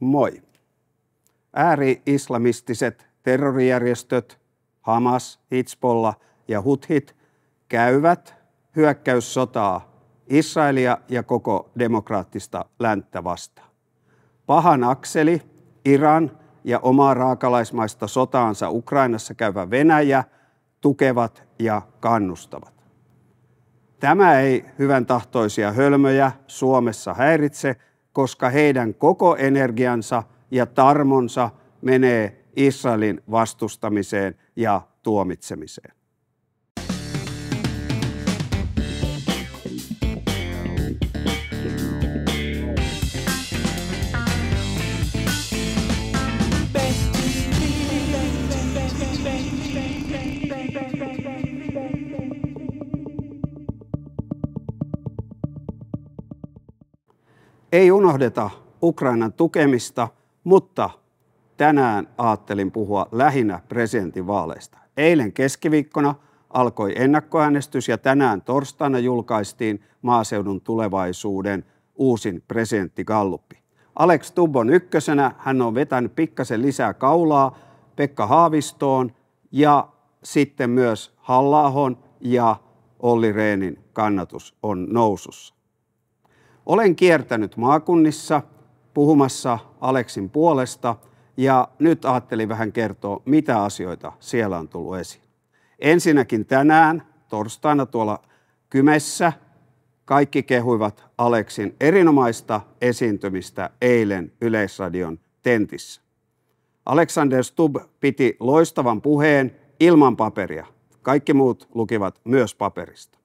Moi. Ääri-islamistiset terrorijärjestöt Hamas, Hitzbollah ja Huthit käyvät hyökkäyssotaa Israelia ja koko demokraattista länttä vastaan. Pahan akseli, Iran ja omaa raakalaismaista sotaansa Ukrainassa käyvä Venäjä tukevat ja kannustavat. Tämä ei hyvän tahtoisia hölmöjä Suomessa häiritse, koska heidän koko energiansa ja tarmonsa menee Israelin vastustamiseen ja tuomitsemiseen. Ei unohdeta Ukrainan tukemista, mutta tänään ajattelin puhua lähinnä presidentinvaaleista. Eilen keskiviikkona alkoi ennakkoäänestys ja tänään torstaina julkaistiin maaseudun tulevaisuuden uusin presidentti Galluppi. Alex Tubbon ykkösenä, hän on vetänyt pikkasen lisää kaulaa Pekka Haavistoon ja sitten myös Hallaahon ja Olli Reenin kannatus on nousussa. Olen kiertänyt maakunnissa puhumassa Aleksin puolesta ja nyt ajattelin vähän kertoa, mitä asioita siellä on tullut esiin. Ensinnäkin tänään torstaina tuolla Kymessä kaikki kehuivat Aleksin erinomaista esiintymistä eilen Yleisradion tentissä. Alexander Stubb piti loistavan puheen ilman paperia. Kaikki muut lukivat myös paperista.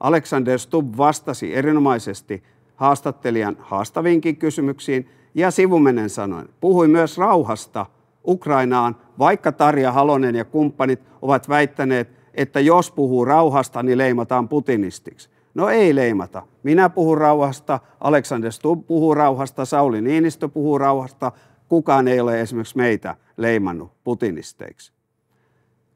Alexander Stubb vastasi erinomaisesti haastattelijan haastaviinkin kysymyksiin ja sivumennen sanoen puhui myös rauhasta Ukrainaan, vaikka Tarja Halonen ja kumppanit ovat väittäneet, että jos puhuu rauhasta, niin leimataan putinistiksi. No ei leimata. Minä puhun rauhasta, Alexander Stubb puhuu rauhasta, Sauli Niinistö puhuu rauhasta. Kukaan ei ole esimerkiksi meitä leimannut putinisteiksi.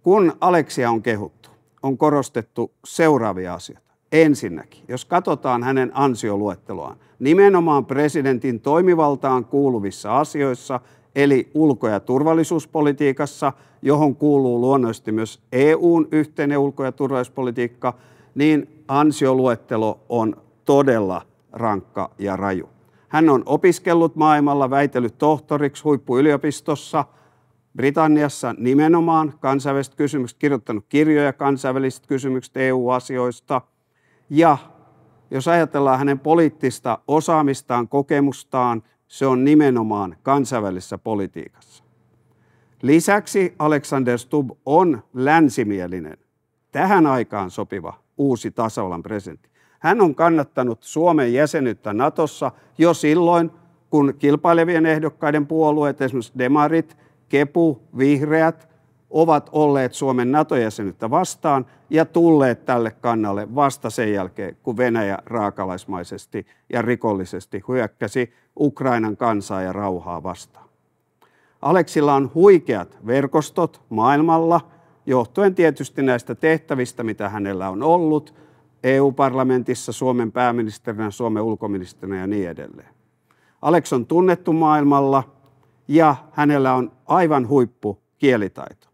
Kun Aleksia on kehuttu, on korostettu seuraavia asioita. Ensinnäkin, jos katsotaan hänen ansioluetteloaan, nimenomaan presidentin toimivaltaan kuuluvissa asioissa, eli ulko- ja turvallisuuspolitiikassa, johon kuuluu luonnollisesti myös EUn yhteinen ulko- ja turvallisuuspolitiikka, niin ansioluettelo on todella rankka ja raju. Hän on opiskellut maailmalla, väitellyt tohtoriksi huippuyliopistossa, Britanniassa nimenomaan kansainväliset kysymykset, kirjoittanut kirjoja kansainvälisistä kysymyksistä EU-asioista – ja jos ajatellaan hänen poliittista osaamistaan, kokemustaan, se on nimenomaan kansainvälisessä politiikassa. Lisäksi Alexander Stubb on länsimielinen, tähän aikaan sopiva uusi tasavallan presidentti. Hän on kannattanut Suomen jäsenyyttä Natossa jo silloin, kun kilpailevien ehdokkaiden puolueet, esimerkiksi demarit, kepu, vihreät, ovat olleet Suomen NATO-jäsenyyttä vastaan ja tulleet tälle kannalle vasta sen jälkeen, kun Venäjä raakalaismaisesti ja rikollisesti hyökkäsi Ukrainan kansaa ja rauhaa vastaan. Aleksilla on huikeat verkostot maailmalla, johtuen tietysti näistä tehtävistä, mitä hänellä on ollut, EU-parlamentissa, Suomen pääministerinä, Suomen ulkoministerinä ja niin edelleen. Aleks on tunnettu maailmalla ja hänellä on aivan huippu kielitaito.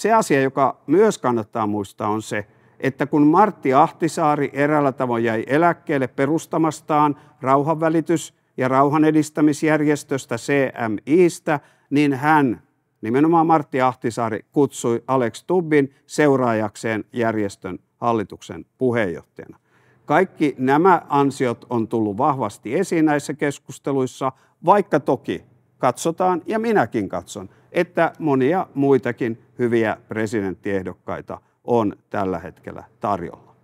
Se asia, joka myös kannattaa muistaa, on se, että kun Martti Ahtisaari eräällä tavoin jäi eläkkeelle perustamastaan rauhanvälitys- ja rauhanedistämisjärjestöstä CMIstä, niin hän, nimenomaan Martti Ahtisaari, kutsui Alex Tubbin seuraajakseen järjestön hallituksen puheenjohtajana. Kaikki nämä ansiot on tullut vahvasti esiin näissä keskusteluissa, vaikka toki katsotaan, ja minäkin katson, että monia muitakin hyviä presidenttiehdokkaita on tällä hetkellä tarjolla.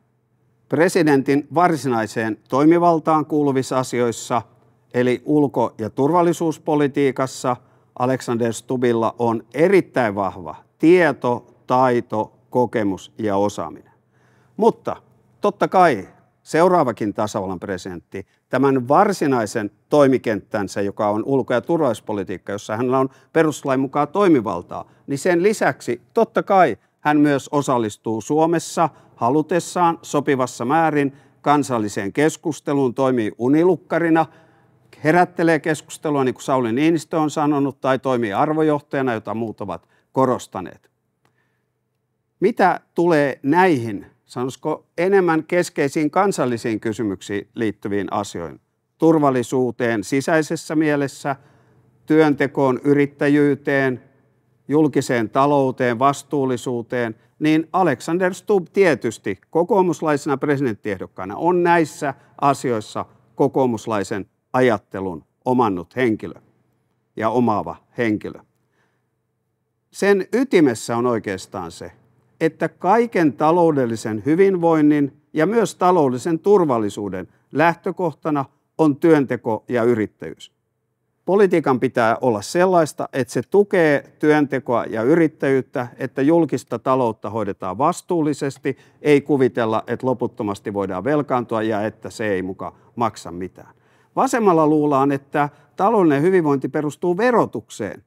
Presidentin varsinaiseen toimivaltaan kuuluvissa asioissa, eli ulko- ja turvallisuuspolitiikassa, Alexander Stubilla on erittäin vahva tieto, taito, kokemus ja osaaminen. Mutta totta kai seuraavakin tasavallan presidentti tämän varsinaisen toimikenttänsä, joka on ulko- ja turvallisuuspolitiikka, jossa hänellä on peruslain mukaan toimivaltaa, niin sen lisäksi totta kai hän myös osallistuu Suomessa halutessaan sopivassa määrin kansalliseen keskusteluun, toimii unilukkarina, herättelee keskustelua, niin kuin Sauli Niinistö on sanonut, tai toimii arvojohtajana, jota muut ovat korostaneet. Mitä tulee näihin sanoisiko enemmän keskeisiin kansallisiin kysymyksiin liittyviin asioihin. Turvallisuuteen sisäisessä mielessä, työntekoon, yrittäjyyteen, julkiseen talouteen, vastuullisuuteen, niin Alexander Stubb tietysti kokoomuslaisena presidenttiehdokkaana on näissä asioissa kokoomuslaisen ajattelun omannut henkilö ja omaava henkilö. Sen ytimessä on oikeastaan se, että kaiken taloudellisen hyvinvoinnin ja myös taloudellisen turvallisuuden lähtökohtana on työnteko ja yrittäjyys. Politiikan pitää olla sellaista, että se tukee työntekoa ja yrittäjyyttä, että julkista taloutta hoidetaan vastuullisesti, ei kuvitella, että loputtomasti voidaan velkaantua ja että se ei muka maksa mitään. Vasemmalla luullaan, että taloudellinen hyvinvointi perustuu verotukseen,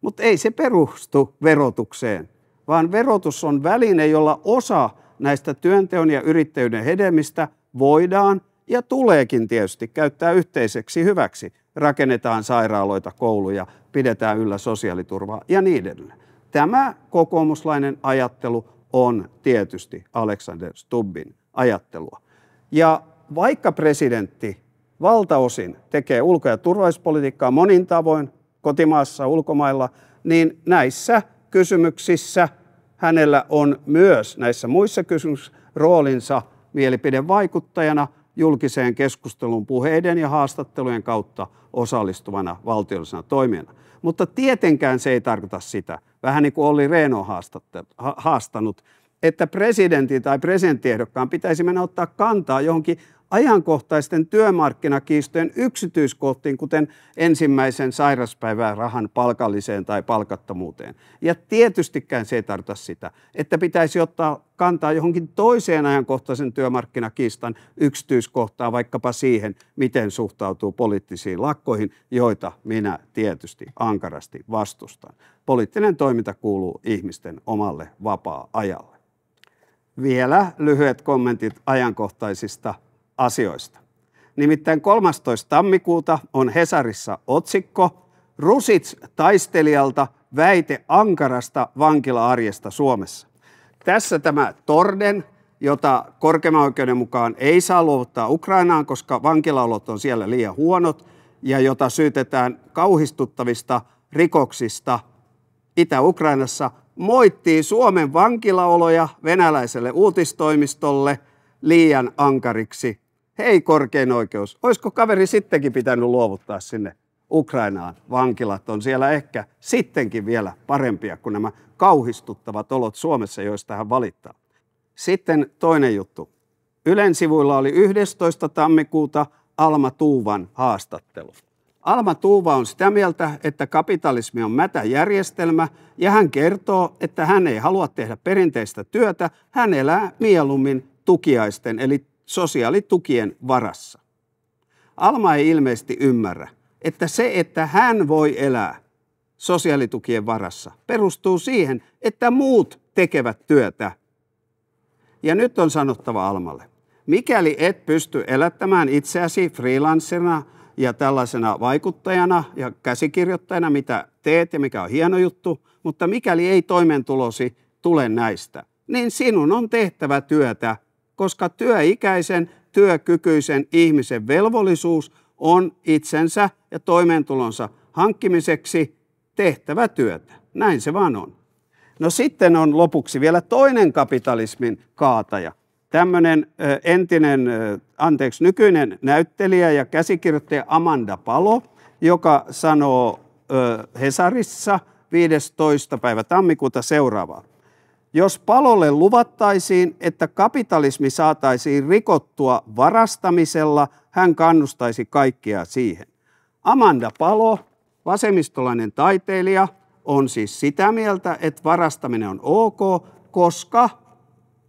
mutta ei se perustu verotukseen vaan verotus on väline, jolla osa näistä työnteon ja yrittäjyyden hedelmistä voidaan ja tuleekin tietysti käyttää yhteiseksi hyväksi. Rakennetaan sairaaloita, kouluja, pidetään yllä sosiaaliturvaa ja niin edelleen. Tämä kokoomuslainen ajattelu on tietysti Alexander Stubbin ajattelua. Ja vaikka presidentti valtaosin tekee ulko- ja turvallisuuspolitiikkaa monin tavoin kotimaassa, ulkomailla, niin näissä kysymyksissä – hänellä on myös näissä muissa kysymyksissä roolinsa mielipidevaikuttajana julkiseen keskustelun puheiden ja haastattelujen kautta osallistuvana valtiollisena toimijana. Mutta tietenkään se ei tarkoita sitä, vähän niin kuin Olli Rehn on haastanut, että presidentin tai presidenttiehdokkaan pitäisi mennä ottaa kantaa johonkin ajankohtaisten työmarkkinakiistojen yksityiskohtiin, kuten ensimmäisen rahan palkalliseen tai palkattomuuteen. Ja tietystikään se ei tarkoita sitä, että pitäisi ottaa kantaa johonkin toiseen ajankohtaisen työmarkkinakiistan yksityiskohtaan, vaikkapa siihen, miten suhtautuu poliittisiin lakkoihin, joita minä tietysti ankarasti vastustan. Poliittinen toiminta kuuluu ihmisten omalle vapaa-ajalle. Vielä lyhyet kommentit ajankohtaisista asioista. Nimittäin 13. tammikuuta on Hesarissa otsikko Rusits taistelijalta väite ankarasta vankilaarjesta Suomessa. Tässä tämä Torden, jota korkeimman oikeuden mukaan ei saa luovuttaa Ukrainaan, koska vankilaolot on siellä liian huonot ja jota syytetään kauhistuttavista rikoksista Itä-Ukrainassa, moittii Suomen vankilaoloja venäläiselle uutistoimistolle liian ankariksi Hei korkein oikeus, olisiko kaveri sittenkin pitänyt luovuttaa sinne Ukrainaan? Vankilat on siellä ehkä sittenkin vielä parempia kuin nämä kauhistuttavat olot Suomessa, joista hän valittaa. Sitten toinen juttu. Ylen sivuilla oli 11. tammikuuta Alma Tuuvan haastattelu. Alma Tuuva on sitä mieltä, että kapitalismi on mätä järjestelmä ja hän kertoo, että hän ei halua tehdä perinteistä työtä, hän elää mieluummin tukiaisten eli sosiaalitukien varassa. Alma ei ilmeisesti ymmärrä, että se, että hän voi elää sosiaalitukien varassa, perustuu siihen, että muut tekevät työtä. Ja nyt on sanottava Almalle, mikäli et pysty elättämään itseäsi freelancerina ja tällaisena vaikuttajana ja käsikirjoittajana, mitä teet ja mikä on hieno juttu, mutta mikäli ei toimeentulosi tule näistä, niin sinun on tehtävä työtä koska työikäisen, työkykyisen ihmisen velvollisuus on itsensä ja toimeentulonsa hankkimiseksi tehtävä työtä. Näin se vaan on. No sitten on lopuksi vielä toinen kapitalismin kaataja. Tämmöinen entinen, anteeksi, nykyinen näyttelijä ja käsikirjoittaja Amanda Palo, joka sanoo Hesarissa 15. päivä tammikuuta seuraavaa. Jos palolle luvattaisiin, että kapitalismi saataisiin rikottua varastamisella, hän kannustaisi kaikkia siihen. Amanda Palo, vasemmistolainen taiteilija, on siis sitä mieltä, että varastaminen on ok, koska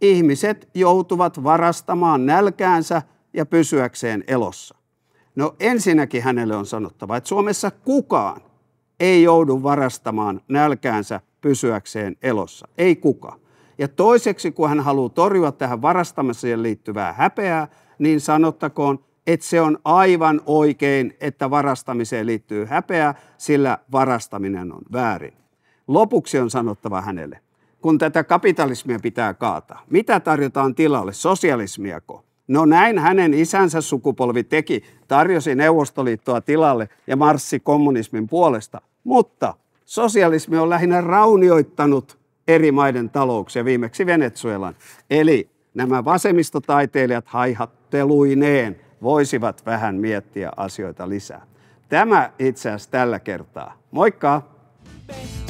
ihmiset joutuvat varastamaan nälkäänsä ja pysyäkseen elossa. No ensinnäkin hänelle on sanottava, että Suomessa kukaan ei joudu varastamaan nälkäänsä pysyäkseen elossa. Ei kuka. Ja toiseksi, kun hän haluaa torjua tähän varastamiseen liittyvää häpeää, niin sanottakoon, että se on aivan oikein, että varastamiseen liittyy häpeää, sillä varastaminen on väärin. Lopuksi on sanottava hänelle, kun tätä kapitalismia pitää kaataa. Mitä tarjotaan tilalle? Sosialismiako? No näin hänen isänsä sukupolvi teki, tarjosi Neuvostoliittoa tilalle ja marssi kommunismin puolesta. Mutta Sosialismi on lähinnä raunioittanut eri maiden talouksia, viimeksi Venezuelan. Eli nämä vasemmistotaiteilijat haihatteluineen voisivat vähän miettiä asioita lisää. Tämä itse asiassa tällä kertaa. Moikka! Best.